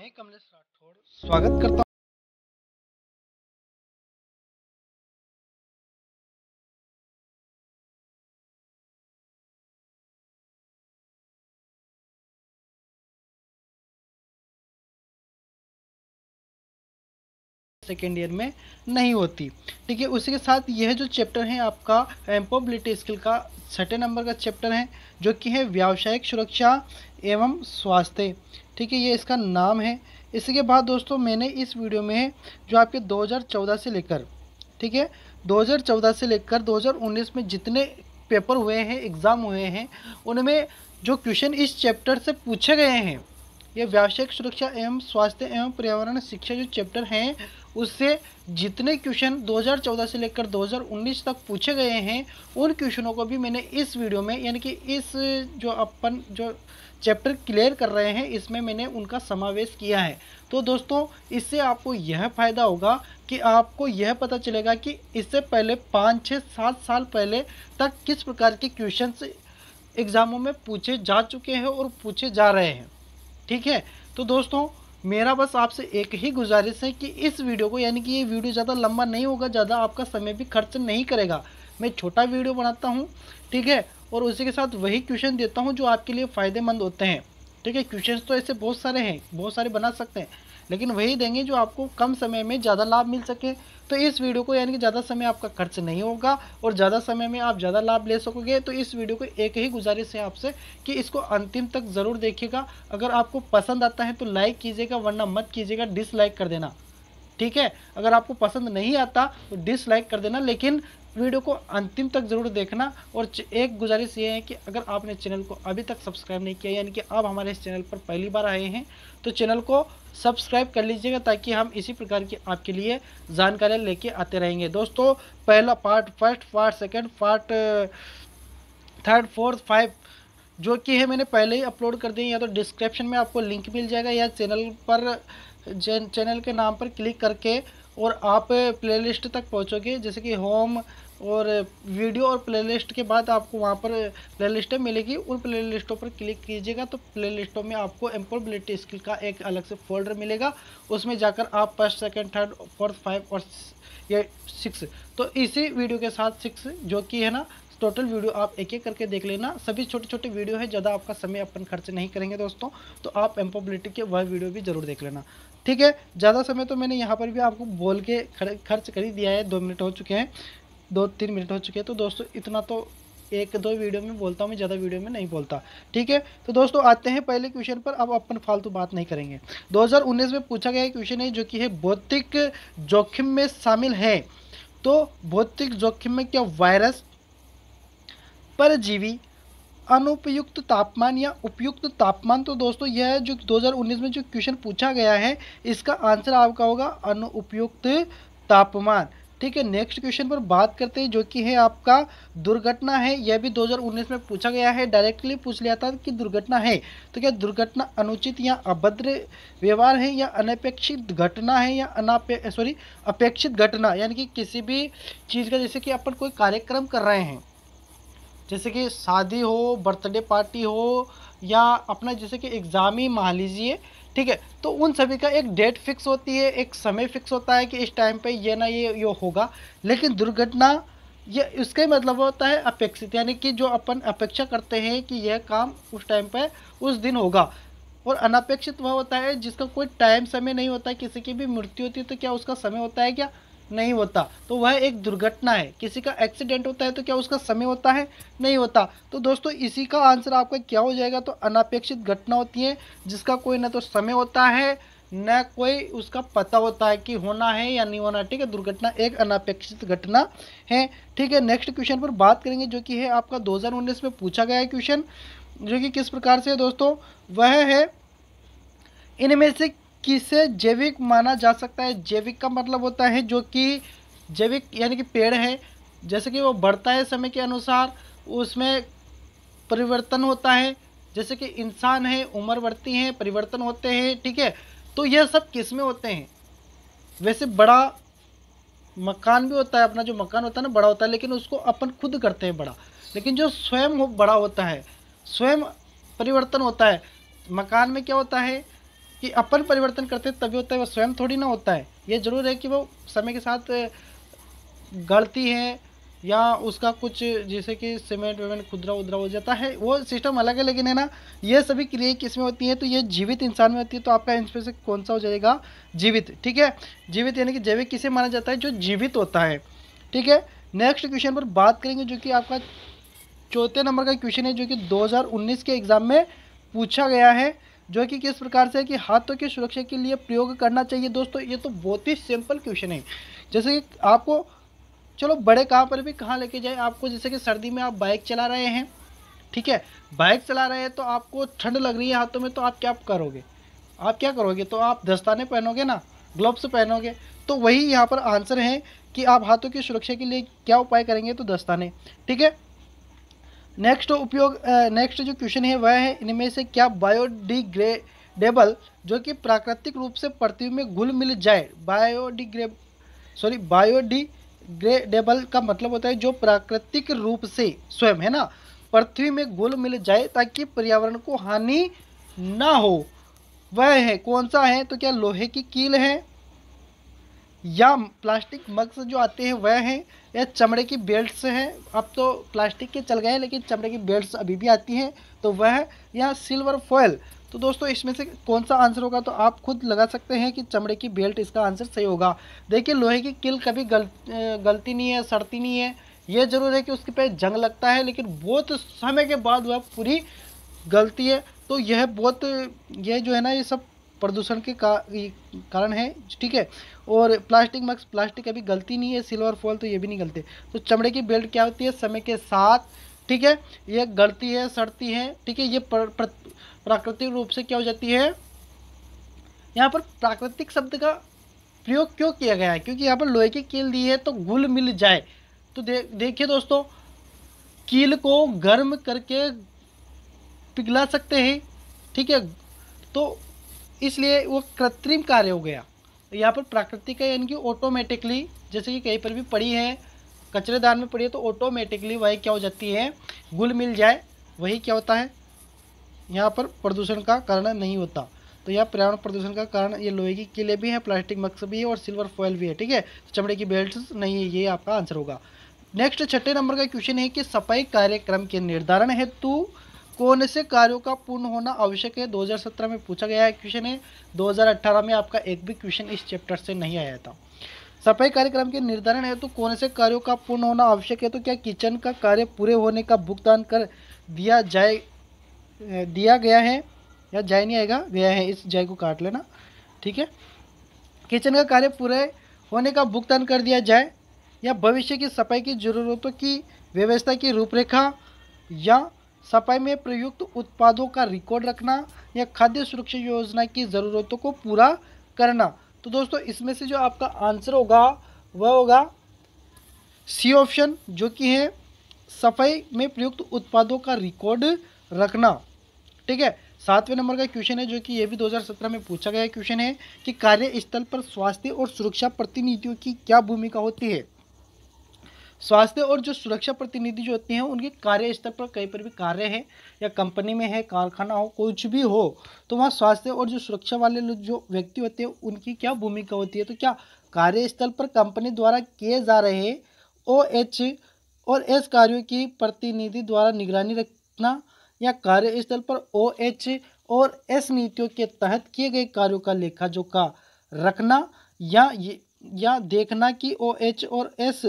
मैं कमलेश राठौड़ स्वागत करता हूँ सेकेंड ईयर में नहीं होती ठीक है उसी के साथ यह जो चैप्टर है आपका एम्पोबिलिटी स्किल का छठे नंबर का चैप्टर है जो कि है व्यावसायिक सुरक्षा एवं स्वास्थ्य ठीक है ये इसका नाम है इसके बाद दोस्तों मैंने इस वीडियो में जो आपके 2014 से लेकर ठीक है 2014 से लेकर 2019 में जितने पेपर हुए हैं एग्ज़ाम हुए हैं उनमें जो क्वेश्चन इस चैप्टर से पूछे गए हैं ये व्यावसायिक सुरक्षा एवं स्वास्थ्य एवं पर्यावरण शिक्षा जो चैप्टर हैं उससे जितने क्वेश्चन 2014 से लेकर 2019 तक पूछे गए हैं उन क्वेश्चनों को भी मैंने इस वीडियो में यानी कि इस जो अपन जो चैप्टर क्लियर कर रहे हैं इसमें मैंने उनका समावेश किया है तो दोस्तों इससे आपको यह फ़ायदा होगा कि आपको यह पता चलेगा कि इससे पहले पाँच छः सात साल पहले तक किस प्रकार के क्वेश्चन एग्ज़ामों में पूछे जा चुके हैं और पूछे जा रहे हैं ठीक है तो दोस्तों मेरा बस आपसे एक ही गुजारिश है कि इस वीडियो को यानी कि ये वीडियो ज़्यादा लंबा नहीं होगा ज़्यादा आपका समय भी खर्च नहीं करेगा मैं छोटा वीडियो बनाता हूँ ठीक है और उसी के साथ वही क्वेश्चन देता हूँ जो आपके लिए फ़ायदेमंद होते हैं ठीक है क्वेश्चन तो ऐसे बहुत सारे हैं बहुत सारे बना सकते हैं लेकिन वही देंगे जो आपको कम समय में ज़्यादा लाभ मिल सके तो इस वीडियो को यानी कि ज़्यादा समय आपका खर्च नहीं होगा और ज़्यादा समय में आप ज़्यादा लाभ ले सकोगे तो इस वीडियो को एक ही गुजारिश है आपसे कि इसको अंतिम तक ज़रूर देखिएगा अगर आपको पसंद आता है तो लाइक कीजिएगा वरना मत कीजिएगा डिसलाइक कर देना ठीक है अगर आपको पसंद नहीं आता तो डिसलाइक कर देना लेकिन वीडियो को अंतिम तक ज़रूर देखना और एक गुजारिश ये है कि अगर आपने चैनल को अभी तक सब्सक्राइब नहीं किया यानी कि आप हमारे इस चैनल पर पहली बार आए हैं तो चैनल को सब्सक्राइब कर लीजिएगा ताकि हम इसी प्रकार की आपके लिए जानकारियाँ लेके आते रहेंगे दोस्तों पहला part first part second part third fourth five जो कि है मैंने पहले ही अपलोड कर दिए या तो डिस्क्रिप्शन में आपको लिंक मिल जाएगा या चैनल पर चैनल के नाम पर क्लिक करके और आप प्लेलिस्ट तक पहुंचोगे जैसे कि होम और वीडियो और प्लेलिस्ट के बाद आपको वहाँ पर प्लेलिस्टें मिलेगी उन प्लेलिस्टों पर क्लिक कीजिएगा तो प्लेलिस्टों में आपको एम्पोर्बिलिटी स्किल का एक अलग से फोल्डर मिलेगा उसमें जाकर आप first second third fourth five और ये सिक्स तो इसी वीडियो के साथ सिक्स जो कि है ना टोटल वीडियो आप एक एक करके देख लेना सभी छोटे छोटे वीडियो है ज़्यादा आपका समय अपन खर्च नहीं करेंगे दोस्तों तो आप एम्पोबिलिटी के वह वीडियो भी जरूर देख लेना ठीक है ज़्यादा समय तो मैंने यहाँ पर भी आपको बोल के खर्च कर ही दिया है दो मिनट हो चुके हैं दो तीन मिनट हो चुके हैं तो दोस्तों इतना तो एक दो वीडियो में बोलता हूँ मैं ज़्यादा वीडियो में नहीं बोलता ठीक है तो दोस्तों आते हैं पहले क्वेश्चन पर अब अपन फालतू बात नहीं करेंगे 2019 में पूछा गया क्वेश्चन है जो कि है भौतिक जोखिम में शामिल है तो भौतिक जोखिम में क्या वायरस परजीवी अनुपयुक्त तापमान या उपयुक्त तापमान तो दोस्तों यह जो 2019 में जो क्वेश्चन पूछा गया है इसका आंसर आपका होगा अनुपयुक्त तापमान ठीक है नेक्स्ट क्वेश्चन पर बात करते हैं जो कि है आपका दुर्घटना है यह भी 2019 में पूछा गया है डायरेक्टली पूछ लिया था कि दुर्घटना है तो क्या दुर्घटना अनुचित या अभद्र व्यवहार है या अनपेक्षित घटना है या अनापे सॉरी अपेक्षित घटना यानी कि किसी भी चीज़ का जैसे कि अपन कोई कार्यक्रम कर रहे हैं जैसे कि शादी हो बर्थडे पार्टी हो या अपना जैसे कि एग्ज़ाम ही मान लीजिए ठीक है तो उन सभी का एक डेट फिक्स होती है एक समय फिक्स होता है कि इस टाइम पे ये ना ये ये होगा लेकिन दुर्घटना ये इसका ही मतलब होता है अपेक्षित यानी कि जो अपन अपेक्षा करते हैं कि यह काम उस टाइम पर उस दिन होगा और अनपेक्षित वह होता है जिसका कोई टाइम समय नहीं होता किसी की भी मृत्यु होती है तो क्या उसका समय होता है क्या नहीं होता तो वह एक दुर्घटना है किसी का एक्सीडेंट होता है तो क्या उसका समय होता है नहीं होता तो दोस्तों इसी का आंसर आपका क्या हो जाएगा तो अनापेक्षित घटना होती है जिसका कोई ना तो समय होता है न कोई उसका पता होता है कि होना है या नहीं होना ठीक है दुर्घटना एक अनापेक्षित घटना है ठीक है नेक्स्ट क्वेश्चन पर बात करेंगे जो कि है आपका 2019 में पूछा गया क्वेश्चन जो कि किस प्रकार से है दोस्तों वह है इनमें से किसे जैविक माना जा सकता है जैविक का मतलब होता है जो कि जैविक यानी कि पेड़ है जैसे कि वो बढ़ता है समय के अनुसार उसमें परिवर्तन होता है जैसे कि इंसान है उम्र बढ़ती है परिवर्तन होते हैं ठीक है तो यह सब किस में होते हैं वैसे बड़ा मकान भी होता है अपना जो मकान होता है ना बड़ा होता है लेकिन उसको अपन खुद करते हैं बड़ा लेकिन जो स्वयं हो बड़ा होता है स्वयं परिवर्तन होता है मकान में क्या होता है कि अपन परिवर्तन करते हैं तभी होता है वह स्वयं थोड़ी ना होता है ये ज़रूर है कि वो समय के साथ गढ़ती है या उसका कुछ जैसे कि सीमेंट वेमेंट खुदरा उदरा हो जाता है वो सिस्टम अलग है लेकिन है ना ये सभी क्रिया किसमें होती है तो ये जीवित इंसान में होती है तो आपका इनमें से कौन सा हो जाएगा जीवित ठीक है जीवित यानी कि जैविक किसे माना जाता है जो जीवित होता है ठीक है नेक्स्ट क्वेश्चन पर बात करेंगे जो कि आपका चौथे नंबर का क्वेश्चन है जो कि दो के एग्ज़ाम में पूछा गया है जो कि किस प्रकार से है कि हाथों की सुरक्षा के लिए प्रयोग करना चाहिए दोस्तों ये तो बहुत ही सिंपल क्वेश्चन है जैसे कि आपको चलो बड़े कहाँ पर भी कहाँ लेके जाए आपको जैसे कि सर्दी में आप बाइक चला रहे हैं ठीक है बाइक चला रहे हैं तो आपको ठंड लग रही है हाथों में तो आप क्या करोगे आप क्या करोगे तो आप दस्ताने पहनोगे ना ग्लव्स पहनोगे तो वही यहाँ पर आंसर है कि आप हाथों की सुरक्षा के लिए क्या उपाय करेंगे तो दस्ताने ठीक है नेक्स्ट उपयोग नेक्स्ट जो क्वेश्चन है वह है इनमें से क्या बायोडिग्रेडेबल जो कि प्राकृतिक रूप से पृथ्वी में घुल मिल जाए बायोडिग्रे सॉरी बायोडिग्रेडेबल का मतलब होता है जो प्राकृतिक रूप से स्वयं है ना पृथ्वी में घुल मिल जाए ताकि पर्यावरण को हानि ना हो वह है कौन सा है तो क्या लोहे की कील है या प्लास्टिक मग्स जो आते हैं वह हैं या चमड़े की बेल्ट्स हैं अब तो प्लास्टिक के चल गए हैं लेकिन चमड़े की बेल्ट्स अभी भी आती हैं तो वह या सिल्वर फॉयल तो दोस्तों इसमें से कौन सा आंसर होगा तो आप खुद लगा सकते हैं कि चमड़े की बेल्ट इसका आंसर सही होगा देखिए लोहे की किल कभी गल, गलती नहीं है सड़ती नहीं है ये जरूर है कि उसके पे जंग लगता है लेकिन बहुत समय के बाद वह पूरी गलती है तो यह बहुत यह जो है ना ये सब प्रदूषण के का, कारण है ठीक है और प्लास्टिक मक्स प्लास्टिक अभी गलती नहीं है सिल्वर फॉल तो ये भी नहीं गलते तो चमड़े की बेल्ट क्या होती है समय के साथ ठीक है ये गलती है सड़ती है ठीक है ये प्राकृतिक रूप से क्या हो जाती है यहाँ पर प्राकृतिक शब्द का प्रयोग क्यों किया गया है क्योंकि यहाँ पर लोहे की कील दी है तो गुल मिल जाए तो दे देखिए दोस्तों कील को गर्म करके पिघला सकते हैं ठीक है तो इसलिए वो कृत्रिम कार्य हो गया यहाँ पर प्राकृतिक है यानी कि ऑटोमेटिकली जैसे कि कहीं पर भी पड़ी है कचरेदान में पड़ी है तो ऑटोमेटिकली वही क्या हो जाती है गुल मिल जाए वही क्या होता है यहाँ पर प्रदूषण का कारण नहीं होता तो यह पर्यावरण प्रदूषण का कारण ये लोहे की किले भी हैं प्लास्टिक मक्स भी है और सिल्वर फॉयल भी है ठीक है तो चमड़े की बेल्ट नहीं है ये आपका आंसर होगा नेक्स्ट छठे नंबर का क्वेश्चन है कि सफाई कार्यक्रम के निर्धारण हेतु कौन से कार्यों का पूर्ण होना आवश्यक है 2017 में पूछा गया है क्वेश्चन है 2018 में आपका एक भी क्वेश्चन इस चैप्टर से नहीं आया था सफाई कार्यक्रम के निर्धारण है तो कौन से कार्यों का पूर्ण होना आवश्यक है तो क्या किचन का कार्य पूरे होने का भुगतान कर दिया जाए दिया गया है या जाय नहीं आएगा गया है इस जाय को काट लेना ठीक है किचन का कार्य पूरे होने का भुगतान कर दिया जाए या भविष्य की सफाई की जरूरतों की व्यवस्था की रूपरेखा या सफाई में प्रयुक्त उत्पादों का रिकॉर्ड रखना या खाद्य सुरक्षा योजना की ज़रूरतों को पूरा करना तो दोस्तों इसमें से जो आपका आंसर होगा वह होगा सी ऑप्शन जो कि है सफाई में प्रयुक्त उत्पादों का रिकॉर्ड रखना ठीक है सातवें नंबर का क्वेश्चन है जो कि यह भी 2017 में पूछा गया क्वेश्चन है कि कार्यस्थल पर स्वास्थ्य और सुरक्षा प्रतिनिधियों की क्या भूमिका होती है स्वास्थ्य और जो सुरक्षा प्रतिनिधि जो होती हैं उनके कार्य स्तर पर कहीं पर भी कार्य है या कंपनी में है कारखाना हो कुछ भी हो तो वहाँ स्वास्थ्य और जो सुरक्षा वाले जो व्यक्ति होते हैं उनकी क्या भूमिका होती है तो क्या कार्यस्थल पर कंपनी द्वारा किए जा रहे ओ एच और एस कार्यों की प्रतिनिधि द्वारा निगरानी रखना या कार्यस्थल पर ओ एच और एस नीतियों के तहत किए गए कार्यों का लेखा जोखा रखना या या देखना कि ओ एच और एस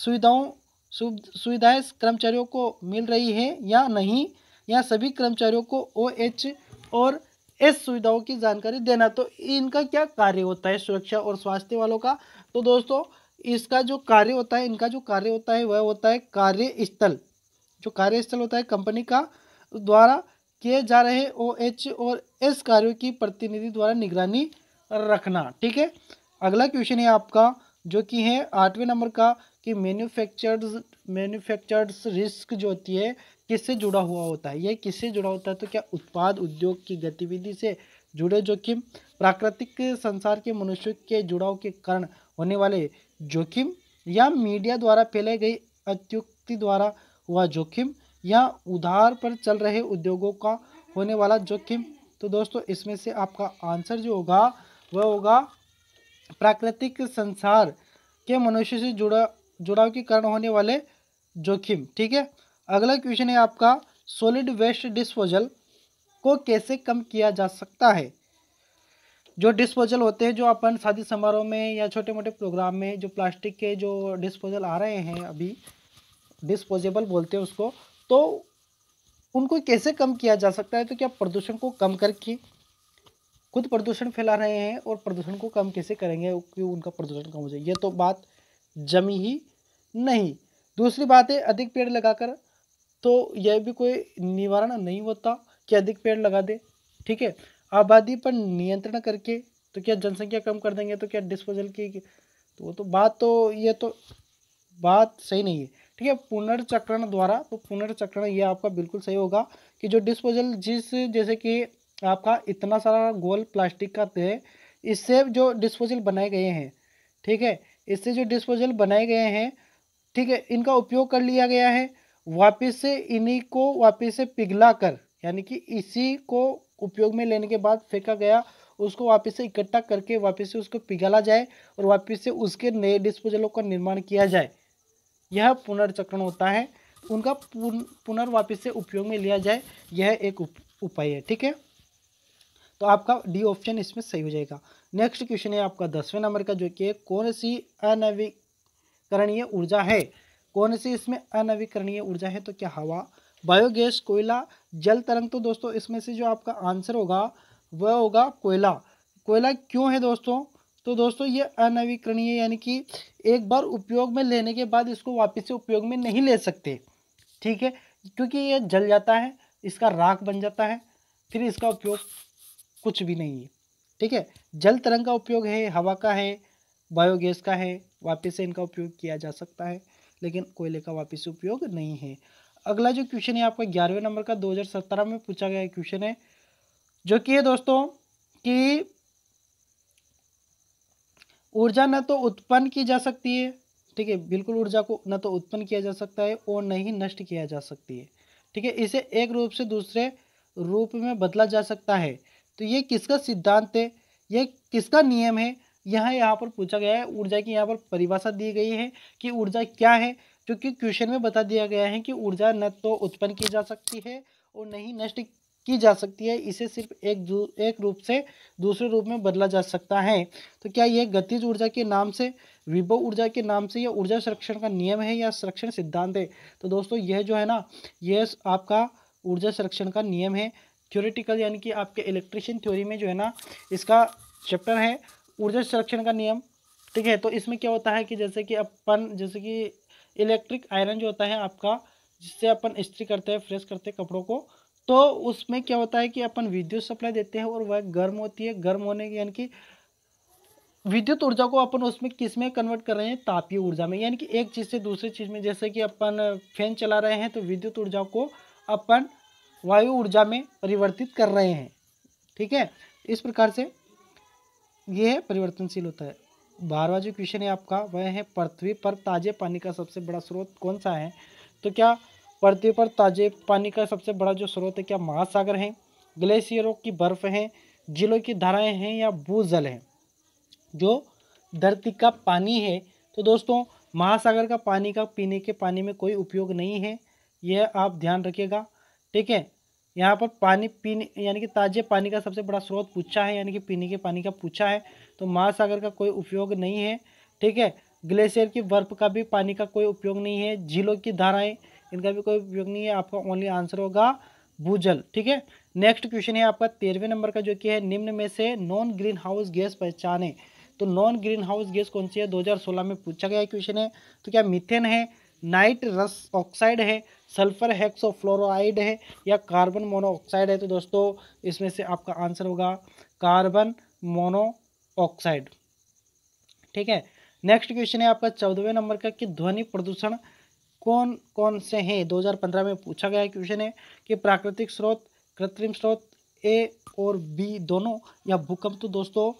सुविधाओं सुविधाएं कर्मचारियों को मिल रही है या नहीं या सभी कर्मचारियों को ओ एच और एस सुविधाओं की जानकारी देना तो इनका क्या कार्य होता है सुरक्षा और स्वास्थ्य वालों का तो दोस्तों इसका जो कार्य होता है इनका जो कार्य होता है वह होता है कार्यस्थल जो कार्यस्थल होता है कंपनी का द्वारा किए जा रहे ओ एच और एस कार्यों की प्रतिनिधि द्वारा निगरानी रखना ठीक है अगला क्वेश्चन है आपका जो कि है आठवें नंबर का कि मैन्युफैक्चर्ड मैन्युफैक्चर्ड्स रिस्क जो होती है किससे जुड़ा हुआ होता है ये किससे जुड़ा होता है तो क्या उत्पाद उद्योग की गतिविधि से जुड़े जोखिम प्राकृतिक संसार के मनुष्य के जुड़ाव के कारण होने वाले जोखिम या मीडिया द्वारा फैलाई गई अत्युक्ति द्वारा हुआ जोखिम या उधार पर चल रहे उद्योगों का होने वाला जोखिम तो दोस्तों इसमें से आपका आंसर जो होगा वह होगा प्राकृतिक संसार के मनुष्य से जुड़ा जुड़ाव के कारण होने वाले जोखिम ठीक है अगला क्वेश्चन है आपका सॉलिड वेस्ट डिस्पोजल को कैसे कम किया जा सकता है जो डिस्पोजल होते हैं जो अपन शादी समारोह में या छोटे मोटे प्रोग्राम में जो प्लास्टिक के जो डिस्पोजल आ रहे हैं अभी डिस्पोजेबल बोलते हैं उसको तो उनको कैसे कम किया जा सकता है तो क्या प्रदूषण को कम करके खुद प्रदूषण फैला रहे हैं और प्रदूषण को कम कैसे करेंगे क्यों उनका प्रदूषण कम हो जाए ये तो बात जमी ही नहीं दूसरी बात है अधिक पेड़ लगाकर तो यह भी कोई निवारण नहीं होता कि अधिक पेड़ लगा दे ठीक है आबादी पर नियंत्रण करके तो क्या जनसंख्या कम कर देंगे तो क्या डिस्पोजल की तो वो तो बात तो ये तो बात सही नहीं है ठीक है पुनर्चक्रण द्वारा तो पुनर्चक्रण ये आपका बिल्कुल सही होगा कि जो डिस्पोजल जिस जैसे कि आपका इतना सारा गोल प्लास्टिक का है इससे जो डिस्पोजल बनाए गए हैं ठीक है इससे जो डिस्पोजल बनाए गए हैं ठीक है इनका उपयोग कर लिया गया है वापस से इन्हीं को वापस से पिघला कर यानी कि इसी को उपयोग में लेने के बाद फेंका गया उसको वापस से इकट्ठा करके वापस से उसको पिघला जाए और वापस से उसके नए डिस्पोजलों का निर्माण किया जाए यह पुनर्चक्रण होता है उनका पुनर्वापिस से उपयोग में लिया जाए यह एक उप, उपाय है ठीक है तो आपका डी ऑप्शन इसमें सही हो जाएगा नेक्स्ट क्वेश्चन है आपका दसवें नंबर का जो कि कौन सी अनवी करणीय ऊर्जा है कौन सी इसमें अनवीकरणीय ऊर्जा है तो क्या हवा बायोगैस कोयला जल तरंग तो दोस्तों इसमें से जो आपका आंसर होगा वह होगा कोयला कोयला क्यों है दोस्तों तो दोस्तों ये अनवीकरणीय यानी कि एक बार उपयोग में लेने के बाद इसको वापस से उपयोग में नहीं ले सकते ठीक है क्योंकि ये जल जाता है इसका राख बन जाता है फिर इसका उपयोग कुछ भी नहीं है ठीक है जल तरंग का उपयोग है हवा का है बायोगैस का है वापस से इनका उपयोग किया जा सकता है लेकिन कोयले का वापस उपयोग नहीं है अगला जो क्वेश्चन है आपका ग्यारहवें नंबर का 2017 में पूछा गया क्वेश्चन है जो कि है दोस्तों कि ऊर्जा न तो उत्पन्न की जा सकती है ठीक है बिल्कुल ऊर्जा को न तो उत्पन्न किया जा सकता है और न ही नष्ट किया जा सकती है ठीक है इसे एक रूप से दूसरे रूप में बदला जा सकता है तो ये किसका सिद्धांत है ये किसका नियम है यहाँ यहाँ पर पूछा गया है ऊर्जा की यहाँ पर परिभाषा दी गई है कि ऊर्जा क्या है क्योंकि क्वेश्चन में बता दिया गया है कि ऊर्जा न तो उत्पन्न की जा सकती है और न ही नष्ट की जा सकती है इसे सिर्फ एक एक रूप से दूसरे रूप में बदला जा सकता है तो क्या यह गतिज ऊर्जा के नाम से विभव ऊर्जा के नाम से यह ऊर्जा संरक्षण का नियम है या संरक्षण सिद्धांत है तो दोस्तों यह जो है ना यह आपका ऊर्जा संरक्षण का नियम है थ्योरेटिकल यानी कि आपके इलेक्ट्रिशियन थ्योरी में जो है ना इसका चैप्टर है ऊर्जा संरक्षण का नियम ठीक है तो इसमें क्या होता है कि जैसे कि अपन जैसे कि इलेक्ट्रिक आयरन जो होता है आपका जिससे अपन इस्त्री करते हैं फ्रेश करते हैं कपड़ों को तो उसमें क्या होता है कि अपन विद्युत सप्लाई देते हैं और वह गर्म होती है गर्म होने की यानी कि विद्युत ऊर्जा को अपन उसमें किस में कन्वर्ट कर रहे हैं तापीय ऊर्जा में यानी कि एक चीज़ से दूसरी चीज़ में जैसे कि अपन फैन चला रहे हैं तो विद्युत ऊर्जा को अपन वायु ऊर्जा में परिवर्तित कर रहे हैं ठीक है इस प्रकार से ये है परिवर्तनशील होता है बारहवा जो क्वेश्चन है आपका वह है पृथ्वी पर ताजे पानी का सबसे बड़ा स्रोत कौन सा है तो क्या पृथ्वी पर ताजे पानी का सबसे बड़ा जो स्रोत है क्या महासागर है ग्लेशियरों की बर्फ़ है जिलों की धाराएं हैं या भूजल है जो धरती का पानी है तो दोस्तों महासागर का पानी का पीने के पानी में कोई उपयोग नहीं है यह आप ध्यान रखिएगा ठीक है यहाँ पर पानी पीने यानी कि ताजे पानी का सबसे बड़ा स्रोत पूछा है यानी कि पीने के पानी का पूछा है तो महासागर का कोई उपयोग नहीं है ठीक है ग्लेशियर की बर्फ का भी पानी का कोई उपयोग नहीं है झीलों की धाराएं इनका भी कोई उपयोग नहीं है आपका ओनली आंसर होगा भूजल ठीक है नेक्स्ट क्वेश्चन है आपका तेरहवें नंबर का जो कि है निम्न में से नॉन ग्रीन हाउस गैस पहचाने तो नॉन ग्रीन हाउस गैस कौन सी है 2016 में पूछा गया क्वेश्चन है तो क्या मिथेन है नाइट रस ऑक्साइड है सल्फर हेक्सोफ्लोराइड है या कार्बन मोनोऑक्साइड है तो दोस्तों इसमें से आपका आंसर होगा कार्बन मोनोऑक्साइड ठीक है नेक्स्ट क्वेश्चन है आपका चौदहवें नंबर का कि ध्वनि प्रदूषण कौन कौन से हैं 2015 में पूछा गया क्वेश्चन है कि प्राकृतिक स्रोत कृत्रिम स्रोत ए और बी दोनों या भूकंप तो दोस्तों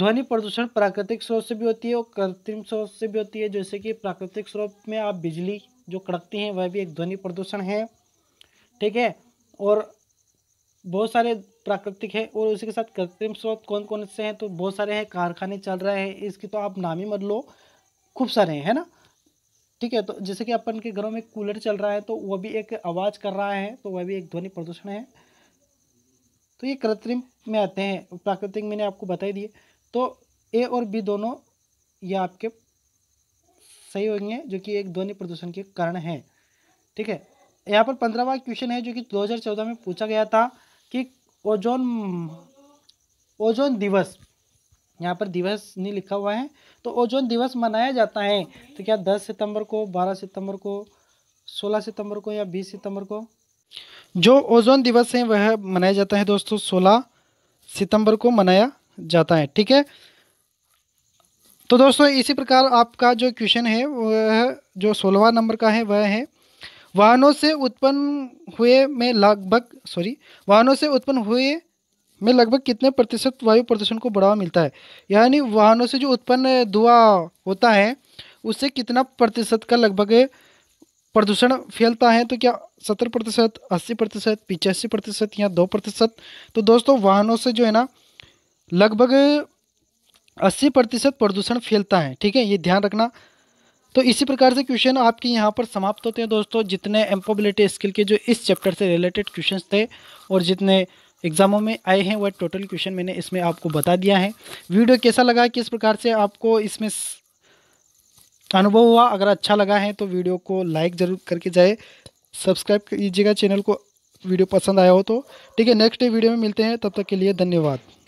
ध्वनि प्रदूषण प्राकृतिक स्रोत से भी होती है और कृत्रिम स्रोत से भी होती है जैसे कि प्राकृतिक स्रोत में आप बिजली जो कड़कती हैं वह भी एक ध्वनि प्रदूषण है ठीक है और बहुत सारे प्राकृतिक है और उसी के साथ कृत्रिम स्रोत कौन कौन से हैं तो बहुत सारे हैं कारखाने चल रहे हैं इसकी तो आप नाम ही मत लो खूब सारे हैं है ना ठीक है तो जैसे कि अपन के घरों में कूलर चल रहा है तो वह भी एक आवाज़ कर रहा है तो वह भी एक ध्वनि प्रदूषण है तो ये कृत्रिम में आते हैं प्राकृतिक मैंने आपको बता ही दिए तो ए और बी दोनों ये आपके सही होंगे जो कि एक ध्वनि प्रदूषण के कारण हैं ठीक है यहाँ पर पंद्रहवा क्वेश्चन है जो कि 2014 में पूछा गया था कि ओजोन ओजोन दिवस यहाँ पर दिवस नहीं लिखा हुआ है तो ओजोन दिवस मनाया जाता है तो क्या 10 सितंबर को 12 सितंबर को 16 सितंबर को या 20 सितंबर को जो ओजोन दिवस है वह मनाया जाता है दोस्तों 16 सितंबर को मनाया जाता है ठीक है तो दोस्तों इसी प्रकार आपका जो क्वेश्चन है वह जो सोलहवा नंबर का है वह है वाहनों से उत्पन्न हुए में लगभग सॉरी वाहनों से उत्पन्न हुए में लगभग कितने प्रतिशत वायु प्रदूषण को बढ़ावा मिलता है यानी वाहनों से जो उत्पन्न धुआं होता है उससे कितना प्रतिशत का लगभग प्रदूषण फैलता है तो क्या सत्तर प्रतिशत अस्सी प्रतिशत पिचासी प्रतिशत या दो प्रतिशत तो दोस्तों वाहनों से जो है ना लगभग 80 प्रतिशत प्रदूषण फैलता है ठीक है ये ध्यान रखना तो इसी प्रकार से क्वेश्चन आपके यहाँ पर समाप्त होते हैं दोस्तों जितने एम्पोबिलिटी स्किल के जो इस चैप्टर से रिलेटेड क्वेश्चन थे और जितने एग्जामों में आए हैं वह टोटल क्वेश्चन मैंने इसमें आपको बता दिया है वीडियो कैसा लगा किस प्रकार से आपको इसमें अनुभव हुआ अगर अच्छा लगा है तो वीडियो को लाइक ज़रूर करके जाए सब्सक्राइब कीजिएगा चैनल को वीडियो पसंद आया हो तो ठीक है नेक्स्ट वीडियो में मिलते हैं तब तक के लिए धन्यवाद